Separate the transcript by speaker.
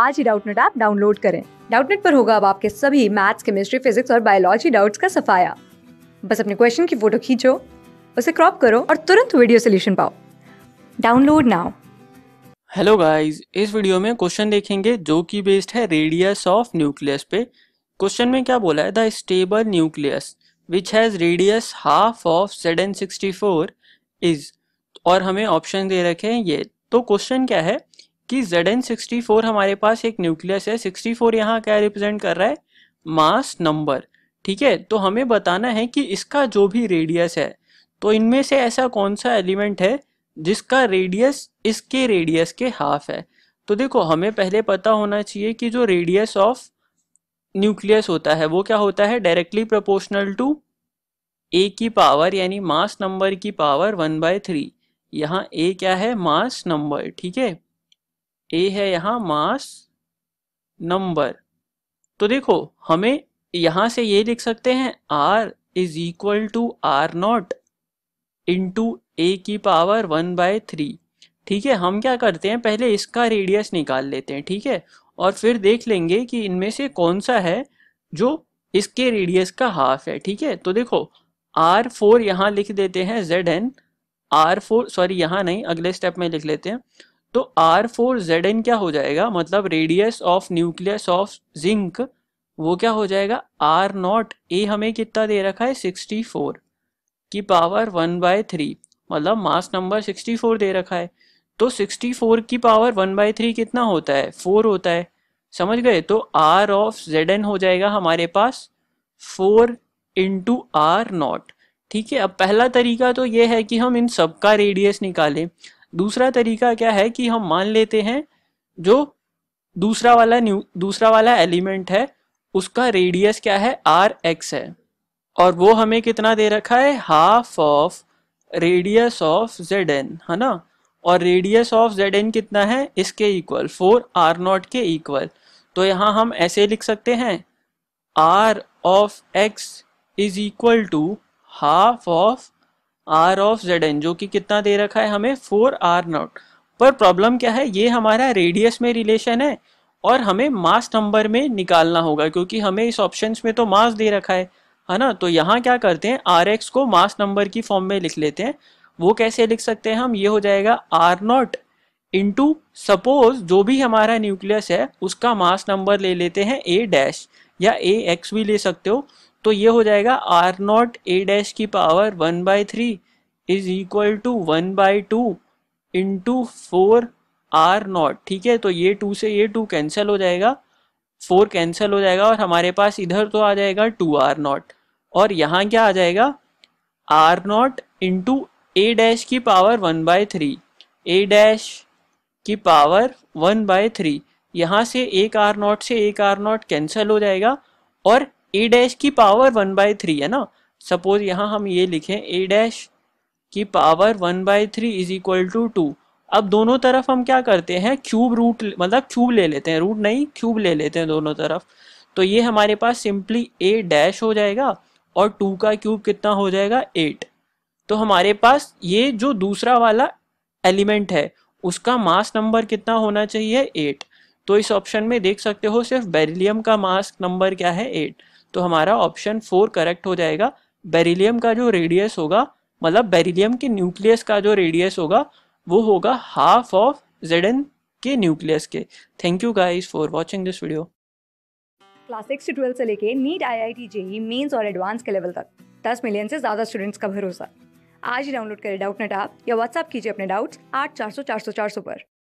Speaker 1: आज ही Doubtnut app download करें डाउटनेट पर होगा अब आपके सभी मैथ्स केमिस्ट्री फिजिक्स और बायोलॉजी डाउट्स का सफाया बस अपने क्वेश्चन की फोटो खींचो उसे क्रॉप करो और तुरंत वीडियो सोल्यूशन पाओ डाउनलोड नाउ
Speaker 2: हेलो गाइस इस वीडियो में क्वेश्चन देखेंगे जो कि बेस्ड है रेडियस ऑफ न्यूक्लियस पे क्वेश्चन में क्या बोला है the stable nucleus which has radius half of सेडन सिक्सटी फोर इज और हमें ऑप्शन दे रखे हैं ये तो क्वेश्चन क्या है कि जेड एन सिक्सटी फोर हमारे पास एक न्यूक्लियस है सिक्सटी फोर यहाँ क्या रिप्रेजेंट कर रहा है मास नंबर ठीक है तो हमें बताना है कि इसका जो भी रेडियस है तो इनमें से ऐसा कौन सा एलिमेंट है जिसका रेडियस इसके रेडियस के हाफ है तो देखो हमें पहले पता होना चाहिए कि जो रेडियस ऑफ न्यूक्लियस होता है वो क्या होता है डायरेक्टली प्रोपोर्शनल टू ए की पावर यानी मास नंबर की पावर वन बाय थ्री यहाँ ए क्या है मास नंबर ठीक है ए है यहाँ मास नंबर तो देखो हमें यहां से ये लिख सकते हैं R is equal to R not into A की पावर वन बाय थ्री ठीक है हम क्या करते हैं पहले इसका रेडियस निकाल लेते हैं ठीक है और फिर देख लेंगे कि इनमें से कौन सा है जो इसके रेडियस का हाफ है ठीक है तो देखो आर फोर यहाँ लिख देते हैं Z N R four sorry यहाँ नहीं अगले स्टेप में लिख लेते हैं तो आर फोर जेड एन क्या हो जाएगा मतलब radius of nucleus of zinc वो क्या हो जाएगा आर नॉट ए हमें कितना दे रखा है सिक्सटी फोर की पावर वन बाय थ्री मतलब मास नंबर सिक्सटी फोर दे रखा है तो सिक्सटी फोर की पावर वन बाय थ्री कितना होता है फोर होता है समझ गए तो आर ऑफ जेड एन हो जाएगा हमारे पास फोर इंटू आर नॉट ठीक है अब पहला तरीका तो ये है कि हम इन सब का रेडियस निकालें दूसरा तरीका क्या है कि हम मान लेते हैं जो दूसरा वाला न्यू दूसरा वाला एलिमेंट है उसका रेडियस क्या है आर एक्स है और वो हमें कितना दे रखा है half of radius of Z N है ना और रेडियस ऑफ जेड एन कितना है इसके इक्वल फोर आर नॉट के इक्वल तो यहाँ हम ऐसे लिख सकते हैं R of X is equal to half of R of Z N जो कि कितना दे रखा है हमें फोर आर नॉट पर प्रॉब्लम क्या है ये हमारा रेडियस में रिलेशन है और हमें मास नंबर में निकालना होगा क्योंकि हमें इस ऑप्शन में तो मास दे रखा है है ना तो यहाँ क्या करते हैं आर एक्स को मास नंबर की फॉर्म में लिख लेते हैं वो कैसे लिख सकते हैं हम ये हो जाएगा आर नॉट इंटू सपोज जो भी हमारा न्यूक्लियस है उसका मास नंबर ले लेते हैं ए डैश या ए एक्स भी ले सकते हो तो ये हो जाएगा आर नॉट ए डैश की power one by three is equal to one by two into four R not ठीक है तो ये टू से ये टू कैंसिल हो जाएगा फोर कैंसिल हो जाएगा और हमारे पास इधर तो आ जाएगा टू आर नॉट और यहाँ क्या आ जाएगा R not into A dash की power one by three A dash की पावर वन बाय थ्री यहाँ से एक आर नॉट से एक आर नॉट कैंसिल हो जाएगा और ए डैश की पावर वन बाई थ्री है ना सपोज यहाँ हम ये लिखें ए डैश की power one by three is equal to two अब दोनों तरफ हम क्या करते हैं क्यूब रूट मतलब क्यूब ले लेते हैं रूट नहीं क्यूब ले लेते हैं दोनों तरफ तो ये हमारे पास सिंपली ए डैश हो जाएगा और टू का क्यूब कितना हो जाएगा एट तो हमारे पास ये जो दूसरा वाला एलिमेंट है उसका मास नंबर कितना होना चाहिए एट तो इस ऑप्शन में देख सकते हो सिर्फ बेरिलियम का मास नंबर क्या है एट तो हमारा ऑप्शन फोर करेक्ट हो जाएगा बेरिलियम का जो रेडियस होगा मतलब बेरिलियम के न्यूक्लियस का जो रेडियस होगा वो होगा हाफ ऑफ जेड के न्यूक्लियस के thank you guys for watching this video
Speaker 1: class six से ट्वेल्थ से लेके NEET I I T JEE mains और एडवांस के लेवल तक दस मिलियन से ज़्यादा स्टूडेंट्स का भरोसा आज ही डाउनलोड करें डाउट नेट आप या व्हाट्सअप कीजिए अपने डाउट्स आठ चार सौ चार सौ चार सौ पर